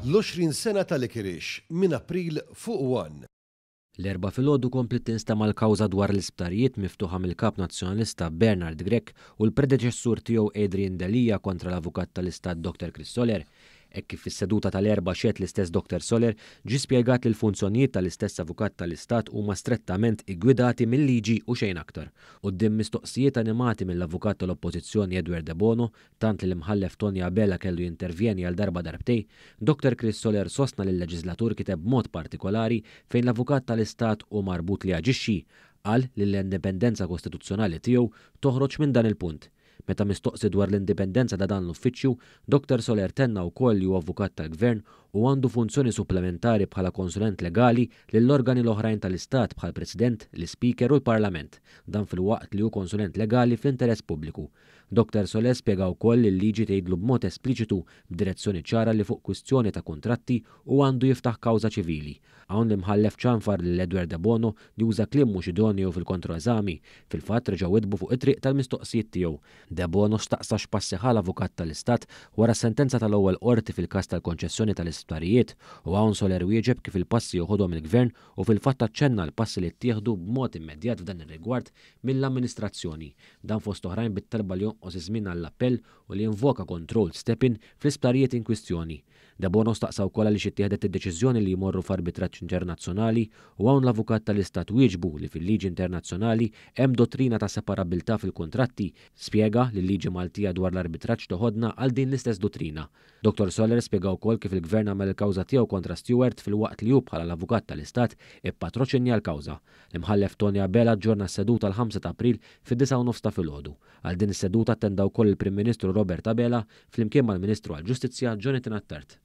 L-20 sena tal-ikirix minn April fuq wan. L-erba filgħodu kompli tinstema' l-kawża dwar l-isptarijiet miftuħa mill-kap nazzjonalista Bernard Grek u l-predeċessur tiegħu Adrian Delija kontra l-avukat tal-istat Dr. Chris Soler Ek kif is seduta tal-erba xiet l-istess Dr. Soler ġi spjegat li l-funzjonijiet tal-istess avukat tal-Istat huma strettament igwidati mill-liġi u xejn aktar. U d mistoqsijiet animati mill-avukat tal-Oppożizzjoni Edward De Bono, tant li l-imħallef Tonja Bella kellu jintervjeni għal darba darbtej, Dr. Chris Soler sostna lill-leġislatur kiteb mod partikolari fejn l-avukat tal-Istat u marbut li aġixxi għal li l-indipendenza kostituzzjonali tiegħu toħroġ minn dan il-punt Meta mistoqsi dwar l-indipendenza ta' dan l-uffiċċju, Dr. Soler Tenna wkoll ju avukat tal-Gvern u għandu funzjoni supplementari bħala konsulent legali lill-organi l-oħrajn tal-Istat bħal President, l-Speaker u l-Parlament, dan fil-waqt li hu konsulent legali fl-interess pubbliku. Dr. Soles spiega wkoll li liġi tgħidlu b'mod espliċitu b'direzzjoni ċara li fuq kwistjoni ta' kontratti u għandu jiftaħ kawża ċivili. Hawn li mħallef ċanfar l Edward Bono li juża kliem mhux idonju fil eżami, fil-fatt reġgħu idbu fuq it-triq tal-mistoqsijiet tiegħu. De Bono staqsa x'passi avukat tal-Istat wara sentenza tal-ewwel qorti fil kas tal-konċessjoni tal l u għawn soler wieġeb kif il-passi uħodhom il-gvern u fil-fatta ċenna l-passi li ttieħdu b'mod immedjat f'dan ir-rigward mill-amministrazzjoni. Dan fost oħrajn bit-talba li jonqos iż-żmien għall-appell u li invoka kontroll stepin fl-isptarijiet in kwistjoni. Da staqsaw taqsaw kolla li xittieħdet id-deċiżjoni li jmorru f'arbitraġġ internazzjonali u hawn l-avukat tal-Istat wieġbu li fil-liġi internazzjonali hemm dottrina ta' separabilità fil-kontratti spjega li l-liġi Maltija dwar l-arbitraġġ toħodna għal din l-istess dottrina. Dr. Soller spjega wkoll kif il-gvern jagħmel il-kawża tiegħu kontra Stewart fil-waqt li hu bħala l-avukat tal-Istat ippatroċinja l-kawża. L-imħallef Tonja Bela ġorna s-seduta l-5 ta' April fid-9 ta' filgħodu. Għal din is-seduta tendaw koll il-Prim Ministru Robert Abela flimkien mal-Ministru għall-Ġustizzja Jonathan Attart.